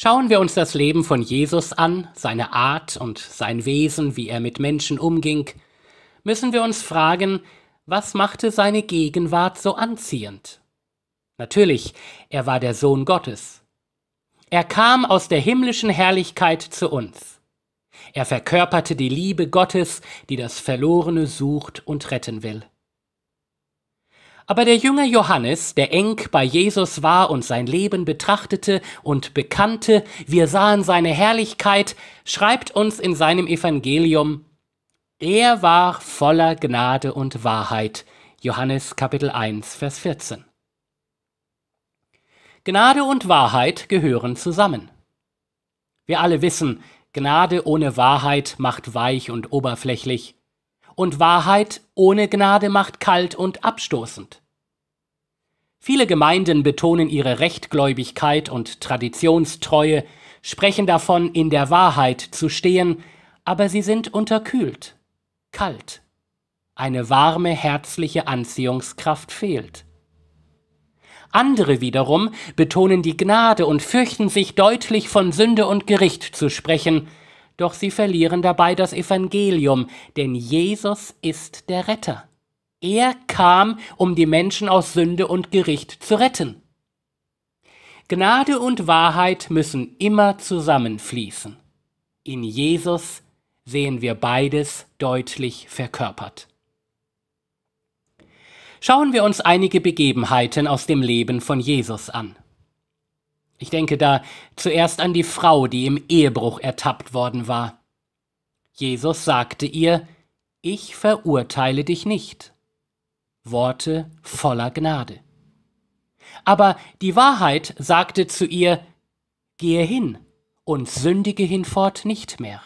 Schauen wir uns das Leben von Jesus an, seine Art und sein Wesen, wie er mit Menschen umging, müssen wir uns fragen, was machte seine Gegenwart so anziehend? Natürlich, er war der Sohn Gottes. Er kam aus der himmlischen Herrlichkeit zu uns. Er verkörperte die Liebe Gottes, die das Verlorene sucht und retten will. Aber der junge Johannes, der eng bei Jesus war und sein Leben betrachtete und bekannte, wir sahen seine Herrlichkeit, schreibt uns in seinem Evangelium, er war voller Gnade und Wahrheit. Johannes Kapitel 1, Vers 14. Gnade und Wahrheit gehören zusammen. Wir alle wissen, Gnade ohne Wahrheit macht weich und oberflächlich und Wahrheit ohne Gnade macht kalt und abstoßend. Viele Gemeinden betonen ihre Rechtgläubigkeit und Traditionstreue, sprechen davon, in der Wahrheit zu stehen, aber sie sind unterkühlt, kalt. Eine warme, herzliche Anziehungskraft fehlt. Andere wiederum betonen die Gnade und fürchten sich deutlich von Sünde und Gericht zu sprechen, doch sie verlieren dabei das Evangelium, denn Jesus ist der Retter. Er kam, um die Menschen aus Sünde und Gericht zu retten. Gnade und Wahrheit müssen immer zusammenfließen. In Jesus sehen wir beides deutlich verkörpert. Schauen wir uns einige Begebenheiten aus dem Leben von Jesus an. Ich denke da zuerst an die Frau, die im Ehebruch ertappt worden war. Jesus sagte ihr, Ich verurteile dich nicht. Worte voller Gnade. Aber die Wahrheit sagte zu ihr, Gehe hin und sündige hinfort nicht mehr.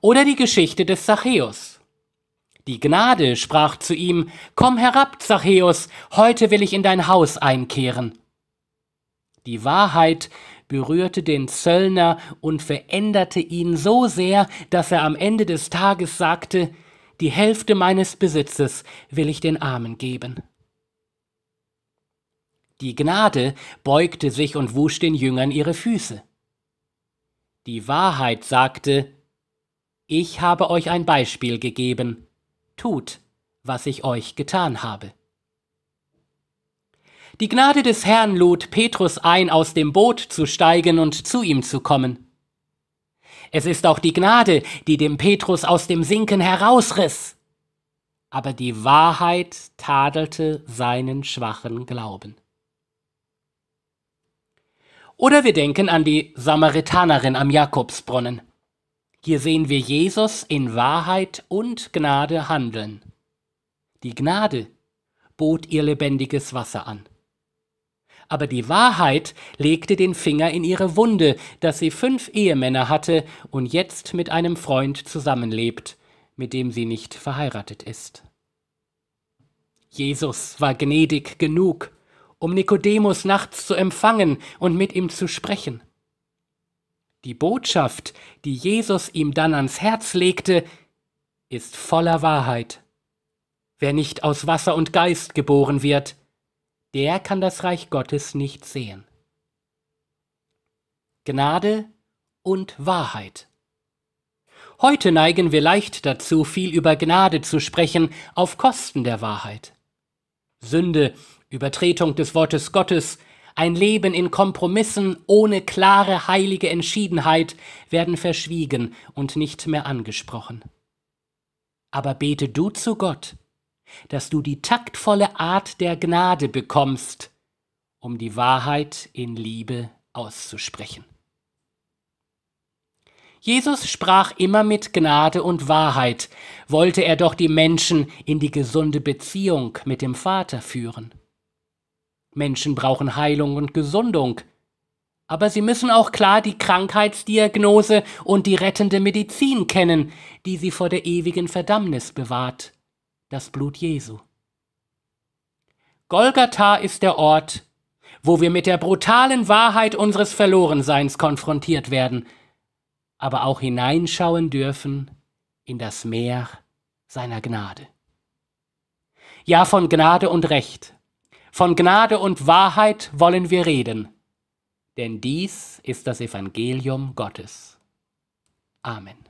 Oder die Geschichte des Zachäus. Die Gnade sprach zu ihm, Komm herab, Zachäus, heute will ich in dein Haus einkehren. Die Wahrheit berührte den Zöllner und veränderte ihn so sehr, dass er am Ende des Tages sagte, die Hälfte meines Besitzes will ich den Armen geben. Die Gnade beugte sich und wusch den Jüngern ihre Füße. Die Wahrheit sagte, ich habe euch ein Beispiel gegeben, tut, was ich euch getan habe. Die Gnade des Herrn lud Petrus ein, aus dem Boot zu steigen und zu ihm zu kommen. Es ist auch die Gnade, die dem Petrus aus dem Sinken herausriss. Aber die Wahrheit tadelte seinen schwachen Glauben. Oder wir denken an die Samaritanerin am Jakobsbrunnen. Hier sehen wir Jesus in Wahrheit und Gnade handeln. Die Gnade bot ihr lebendiges Wasser an aber die Wahrheit legte den Finger in ihre Wunde, dass sie fünf Ehemänner hatte und jetzt mit einem Freund zusammenlebt, mit dem sie nicht verheiratet ist. Jesus war gnädig genug, um Nikodemus nachts zu empfangen und mit ihm zu sprechen. Die Botschaft, die Jesus ihm dann ans Herz legte, ist voller Wahrheit. Wer nicht aus Wasser und Geist geboren wird, der kann das Reich Gottes nicht sehen. Gnade und Wahrheit. Heute neigen wir leicht dazu, viel über Gnade zu sprechen, auf Kosten der Wahrheit. Sünde, Übertretung des Wortes Gottes, ein Leben in Kompromissen ohne klare heilige Entschiedenheit werden verschwiegen und nicht mehr angesprochen. Aber bete du zu Gott, dass du die taktvolle Art der Gnade bekommst, um die Wahrheit in Liebe auszusprechen. Jesus sprach immer mit Gnade und Wahrheit, wollte er doch die Menschen in die gesunde Beziehung mit dem Vater führen. Menschen brauchen Heilung und Gesundung, aber sie müssen auch klar die Krankheitsdiagnose und die rettende Medizin kennen, die sie vor der ewigen Verdammnis bewahrt das Blut Jesu. Golgatha ist der Ort, wo wir mit der brutalen Wahrheit unseres Verlorenseins konfrontiert werden, aber auch hineinschauen dürfen in das Meer seiner Gnade. Ja, von Gnade und Recht, von Gnade und Wahrheit wollen wir reden, denn dies ist das Evangelium Gottes. Amen.